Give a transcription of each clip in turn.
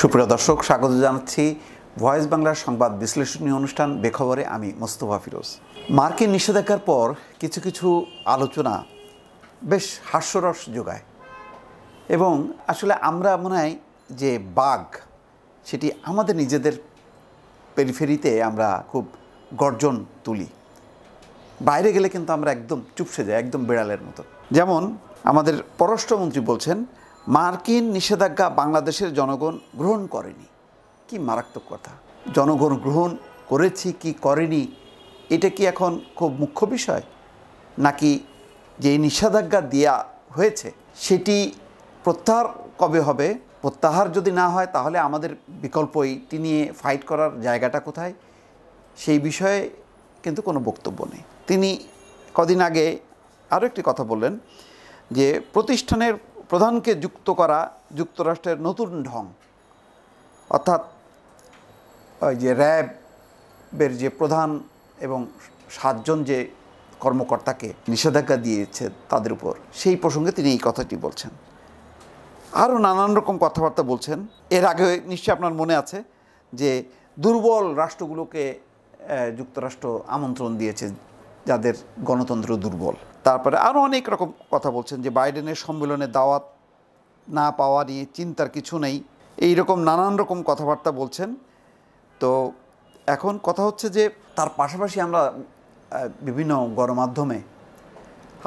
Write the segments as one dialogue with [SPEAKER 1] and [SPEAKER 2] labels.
[SPEAKER 1] সুপ্রিয় দর্শক স্বাগত জানাচ্ছি ভয়েস বাংলার সংবাদ বিশ্লেষণী অনুষ্ঠান বেখবরে আমি মোস্তফা ফিরোজ মার্কিন নিষেধাজ্ঞার পর কিছু কিছু আলোচনা বেশ হাস্যরস যোগায় এবং আসলে আমরা মনে হয় যে বাঘ সেটি আমাদের নিজেদের পেরিফেরিতে আমরা খুব গর্জন তুলি বাইরে গেলে কিন্তু আমরা একদম চুপসে যাই একদম বেড়ালের মতো যেমন আমাদের পররাষ্ট্রমন্ত্রী বলছেন মার্কিন নিষেধাজ্ঞা বাংলাদেশের জনগণ গ্রহণ করেনি কি মারাত্মক কথা জনগণ গ্রহণ করেছি কি করেনি এটা কি এখন খুব মুখ্য বিষয় নাকি যে নিষেধাজ্ঞা দেয়া হয়েছে সেটি প্রত্যাহার কবে হবে প্রত্যাহার যদি না হয় তাহলে আমাদের বিকল্প এইটি নিয়ে ফাইট করার জায়গাটা কোথায় সেই বিষয়ে কিন্তু কোনো বক্তব্য নেই তিনি কদিন আগে আরও একটি কথা বললেন যে প্রতিষ্ঠানের প্রধানকে যুক্ত করা যুক্তরাষ্ট্রের নতুন ঢং অর্থাৎ ওই যে র্যাবের যে প্রধান এবং সাতজন যে কর্মকর্তাকে নিষেধাজ্ঞা দিয়েছে তাদের উপর সেই প্রসঙ্গে তিনি এই কথাটি বলছেন আরও নানান রকম কথাবার্তা বলছেন এর আগে নিশ্চয়ই আপনার মনে আছে যে দুর্বল রাষ্ট্রগুলোকে যুক্তরাষ্ট্র আমন্ত্রণ দিয়েছে যাদের গণতন্ত্র দুর্বল তারপরে আরও অনেক রকম কথা বলছেন যে বাইডেনের সম্মেলনে দাওয়াত না পাওয়া নিয়ে চিন্তার কিছু নেই এই রকম নানান রকম কথাবার্তা বলছেন তো এখন কথা হচ্ছে যে তার পাশাপাশি আমরা বিভিন্ন গণমাধ্যমে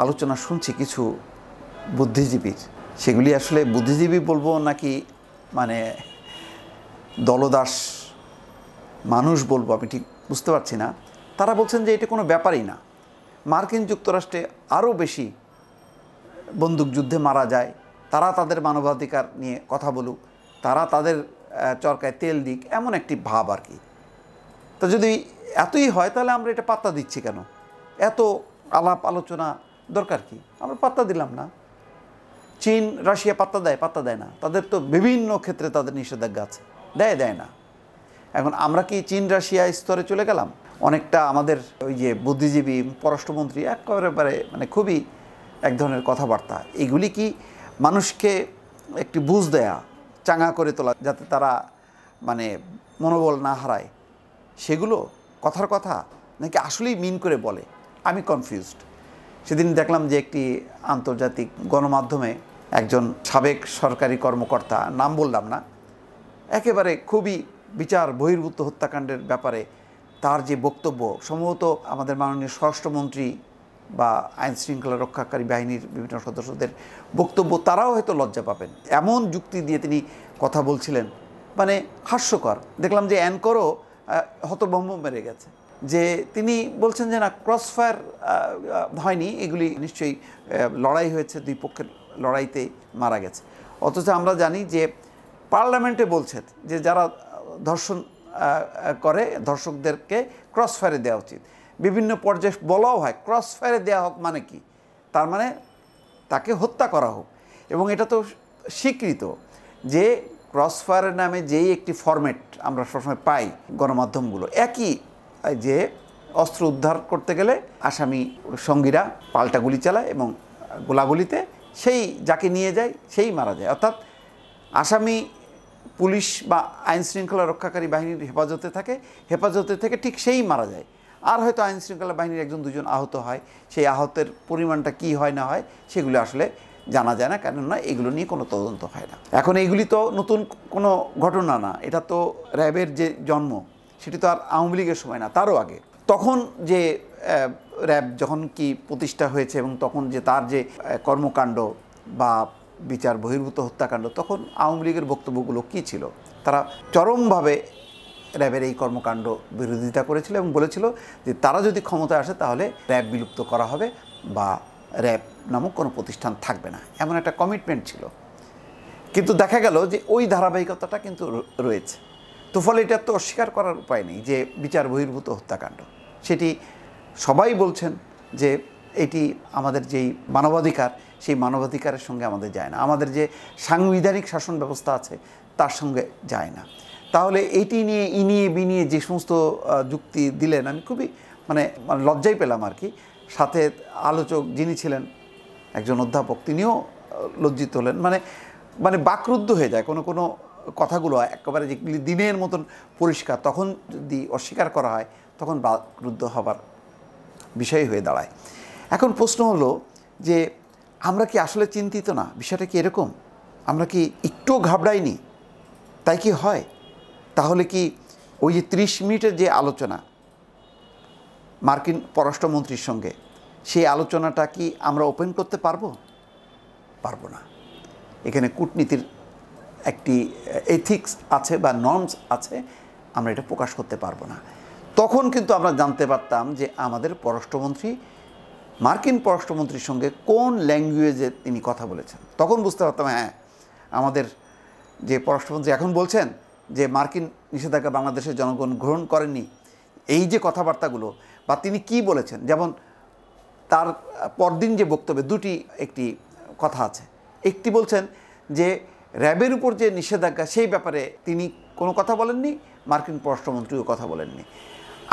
[SPEAKER 1] আলোচনা শুনছি কিছু বুদ্ধিজীবীর সেগুলি আসলে বুদ্ধিজীবী বলবো নাকি মানে দলদাস মানুষ বলবো আমি ঠিক বুঝতে পারছি না তারা বলছেন যে এটা কোনো ব্যাপারই না মার্কিন যুক্তরাষ্ট্রে আরও বেশি বন্দুকযুদ্ধে মারা যায় তারা তাদের মানবাধিকার নিয়ে কথা বলুক তারা তাদের চরকায় তেল দিক এমন একটি ভাব আর কি তো যদি এতই হয় তাহলে আমরা এটা পাত্তা দিচ্ছি কেন এত আলাপ আলোচনা দরকার কি আমরা পাত্তা দিলাম না চীন রাশিয়া পাত্তা দেয় পাত্তা দেয় না তাদের তো বিভিন্ন ক্ষেত্রে তাদের নিষেধাজ্ঞা আছে দেয় দেয় না এখন আমরা কি চীন রাশিয়া স্তরে চলে গেলাম অনেকটা আমাদের ওই যে বুদ্ধিজীবী পররাষ্ট্রমন্ত্রী একেবারে মানে, মানে খুবই এক ধরনের কথাবার্তা এগুলি কি মানুষকে একটি বুঝ দেয়া চাঙা করে তোলা যাতে তারা মানে মনোবল না হারায় সেগুলো কথার কথা নাকি আসলেই মিন করে বলে আমি কনফিউজড সেদিন দেখলাম যে একটি আন্তর্জাতিক গণমাধ্যমে একজন সাবেক সরকারি কর্মকর্তা নাম বললাম না একেবারে খুবই বিচার বহির্ভূত হত্যাকাণ্ডের ব্যাপারে তার যে বক্তব্য সম্ভবত আমাদের মাননীয় স্বরাষ্ট্রমন্ত্রী বা আইন শৃঙ্খলা রক্ষাকারী বাহিনীর বিভিন্ন সদস্যদের বক্তব্য তারাও হয়তো লজ্জা পাবেন এমন যুক্তি দিয়ে তিনি কথা বলছিলেন মানে হাস্যকর দেখলাম যে অ্যানকরও হতভম্ব মেরে গেছে যে তিনি বলছেন যে না ক্রস ফায়ার হয়নি এগুলি নিশ্চয়ই লড়াই হয়েছে দুই পক্ষের লড়াইতে মারা গেছে অথচ আমরা জানি যে পার্লামেন্টে বলছেন যে যারা ধর্ষণ করে দর্শকদেরকে ক্রস ফায়ারে দেওয়া উচিত বিভিন্ন পর্যায়ে বলাও হয় ক্রস ফায়ারে দেওয়া হোক মানে কি তার মানে তাকে হত্যা করা হোক এবং এটা তো স্বীকৃত যে ক্রস ফায়ারের নামে যেই একটি ফরম্যাট আমরা সবসময় পাই গণমাধ্যমগুলো একই যে অস্ত্র উদ্ধার করতে গেলে আসামি সঙ্গীরা পাল্টা গুলি চালায় এবং গোলাগুলিতে সেই যাকে নিয়ে যায় সেই মারা যায় অর্থাৎ আসামি পুলিশ বা আইন শৃঙ্খলা রক্ষাকারী বাহিনীর হেফাজতে থাকে হেফাজতে থেকে ঠিক সেই মারা যায় আর হয়তো আইন শৃঙ্খলা বাহিনীর একজন দুজন আহত হয় সেই আহতের পরিমাণটা কি হয় না হয় সেগুলো আসলে জানা যায় না কেননা এগুলো নিয়ে কোনো তদন্ত হয় না এখন এইগুলি তো নতুন কোনো ঘটনা না এটা তো র্যাবের যে জন্ম সেটি তো আর আওয়ামী লীগের সময় না তারও আগে তখন যে র্যাব যখন কি প্রতিষ্ঠা হয়েছে এবং তখন যে তার যে কর্মকাণ্ড বা বিচার বহির্ভূত হত্যাকাণ্ড তখন আওয়ামী লীগের বক্তব্যগুলো কী ছিল তারা চরমভাবে র্যাবের এই কর্মকাণ্ড বিরোধিতা করেছিল এবং বলেছিল যে তারা যদি ক্ষমতায় আসে তাহলে র্যাব বিলুপ্ত করা হবে বা র্যাব নামক কোনো প্রতিষ্ঠান থাকবে না এমন একটা কমিটমেন্ট ছিল কিন্তু দেখা গেল যে ওই ধারাবাহিকতাটা কিন্তু রয়েছে তো ফলে এটা তো অস্বীকার করার উপায় নেই যে বিচার বহির্ভূত হত্যাকাণ্ড সেটি সবাই বলছেন যে এটি আমাদের যেই মানবাধিকার সেই মানবাধিকারের সঙ্গে আমাদের যায় না আমাদের যে সাংবিধানিক শাসন ব্যবস্থা আছে তার সঙ্গে যায় না তাহলে এটি নিয়ে ইনিয়ে বিনিয়ে যে সমস্ত যুক্তি দিলেন আমি খুবই মানে, মানে লজ্জাই পেলাম আর কি সাথে আলোচক যিনি ছিলেন একজন অধ্যাপক তিনিও লজ্জিত হলেন মানে মানে বাকরুদ্ধ হয়ে যায় কোনো কোনো কথাগুলো একেবারে যেগুলি দিনের মতন পরিষ্কার তখন যদি অস্বীকার করা হয় তখন বাকরুদ্ধ হবার বিষয় হয়ে দাঁড়ায় এখন প্রশ্ন হলো যে আমরা কি আসলে চিন্তিত না বিষয়টা কি এরকম আমরা কি একটুও ঘাবড়াইনি তাই কি হয় তাহলে কি ওই যে ত্রিশ মিনিটের যে আলোচনা মার্কিন পররাষ্ট্রমন্ত্রীর সঙ্গে সেই আলোচনাটা কি আমরা ওপেন করতে পারবো পারবো না এখানে কূটনীতির একটি এথিক্স আছে বা নর্মস আছে আমরা এটা প্রকাশ করতে পারবো না তখন কিন্তু আমরা জানতে পারতাম যে আমাদের পররাষ্ট্রমন্ত্রী মার্কিন পররাষ্ট্রমন্ত্রীর সঙ্গে কোন ল্যাঙ্গুয়েজে তিনি কথা বলেছেন তখন বুঝতে পারতাম হ্যাঁ আমাদের যে পররাষ্ট্রমন্ত্রী এখন বলছেন যে মার্কিন নিষেধাজ্ঞা বাংলাদেশের জনগণ গ্রহণ করেনি এই যে কথাবার্তাগুলো বা তিনি কি বলেছেন যেমন তার পরদিন যে বক্তব্যে দুটি একটি কথা আছে একটি বলছেন যে র্যাবের উপর যে নিষেধাজ্ঞা সেই ব্যাপারে তিনি কোনো কথা বলেননি মার্কিন পররাষ্ট্রমন্ত্রীও কথা বলেননি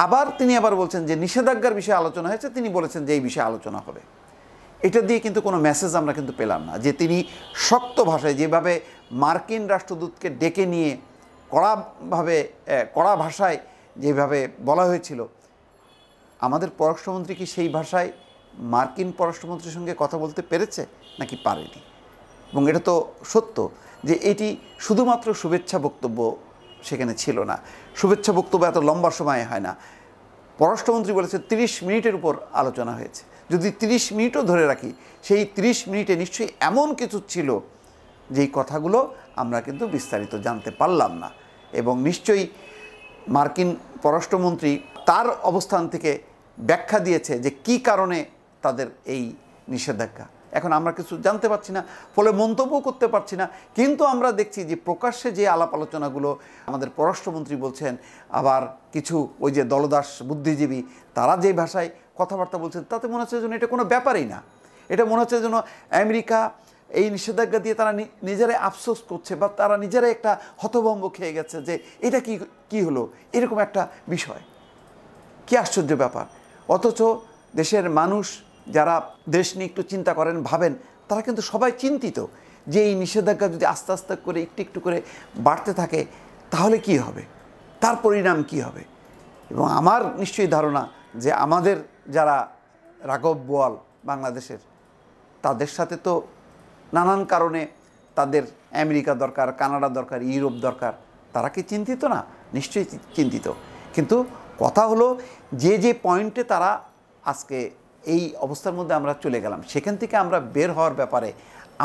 [SPEAKER 1] আবার তিনি আবার বলছেন যে নিষেধাজ্ঞার বিষয়ে আলোচনা হয়েছে তিনি বলেছেন যে এই বিষয়ে আলোচনা হবে এটা দিয়ে কিন্তু কোনো মেসেজ আমরা কিন্তু পেলাম না যে তিনি শক্ত ভাষায় যেভাবে মার্কিন রাষ্ট্রদূতকে ডেকে নিয়ে কড়াভাবে কড়া ভাষায় যেভাবে বলা হয়েছিল আমাদের পররাষ্ট্রমন্ত্রী কি সেই ভাষায় মার্কিন পররাষ্ট্রমন্ত্রীর সঙ্গে কথা বলতে পেরেছে নাকি পারেনি এবং এটা তো সত্য যে এটি শুধুমাত্র শুভেচ্ছা বক্তব্য সেখানে ছিল না শুভেচ্ছা বক্তব্য এত লম্বা সময়ে হয় না পররাষ্ট্রমন্ত্রী বলেছে তিরিশ মিনিটের উপর আলোচনা হয়েছে যদি তিরিশ মিনিটও ধরে রাখি সেই তিরিশ মিনিটে নিশ্চয়ই এমন কিছু ছিল যেই কথাগুলো আমরা কিন্তু বিস্তারিত জানতে পারলাম না এবং নিশ্চয়ই মার্কিন পররাষ্ট্রমন্ত্রী তার অবস্থান থেকে ব্যাখ্যা দিয়েছে যে কি কারণে তাদের এই নিষেধাজ্ঞা এখন আমরা কিছু জানতে পারছি না ফলে মন্তব্য করতে পারছি না কিন্তু আমরা দেখছি যে প্রকাশ্যে যে আলাপ আলোচনাগুলো আমাদের পররাষ্ট্রমন্ত্রী বলছেন আবার কিছু ওই যে দলদাস বুদ্ধিজীবী তারা যে ভাষায় কথাবার্তা বলছেন তাতে মনে হচ্ছে যেন এটা কোনো ব্যাপারই না এটা মনে হচ্ছে যেন আমেরিকা এই নিষেধাজ্ঞা দিয়ে তারা নিজেরাই আফসোস করছে বা তারা নিজেরাই একটা হতভম্ব খেয়ে গেছে যে এটা কি কি হলো এরকম একটা বিষয় কি আশ্চর্য ব্যাপার অথচ দেশের মানুষ যারা দেশ নিয়ে একটু চিন্তা করেন ভাবেন তারা কিন্তু সবাই চিন্তিত যে এই নিষেধাজ্ঞা যদি আস্তে আস্তে করে একটু একটু করে বাড়তে থাকে তাহলে কি হবে তার পরিণাম কি হবে এবং আমার নিশ্চয়ই ধারণা যে আমাদের যারা রাঘব বোয়াল বাংলাদেশের তাদের সাথে তো নানান কারণে তাদের আমেরিকা দরকার কানাডা দরকার ইউরোপ দরকার তারা কি চিন্তিত না নিশ্চয়ই চিন্তিত কিন্তু কথা হলো যে যে পয়েন্টে তারা আজকে এই অবস্থার মধ্যে আমরা চলে গেলাম সেখান থেকে আমরা বের হওয়ার ব্যাপারে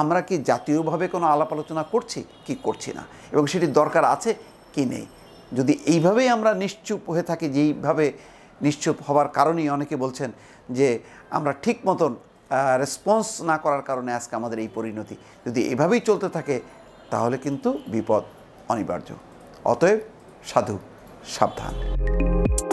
[SPEAKER 1] আমরা কি জাতীয়ভাবে কোনো আলাপ আলোচনা করছি কি করছি না এবং সেটি দরকার আছে কি নেই যদি এইভাবেই আমরা নিশ্চুপ হয়ে থাকি যেইভাবে নিশ্চুপ হওয়ার কারণেই অনেকে বলছেন যে আমরা ঠিক মতন রেসপন্স না করার কারণে আজকে আমাদের এই পরিণতি যদি এভাবেই চলতে থাকে তাহলে কিন্তু বিপদ অনিবার্য অতএব সাধু সাবধান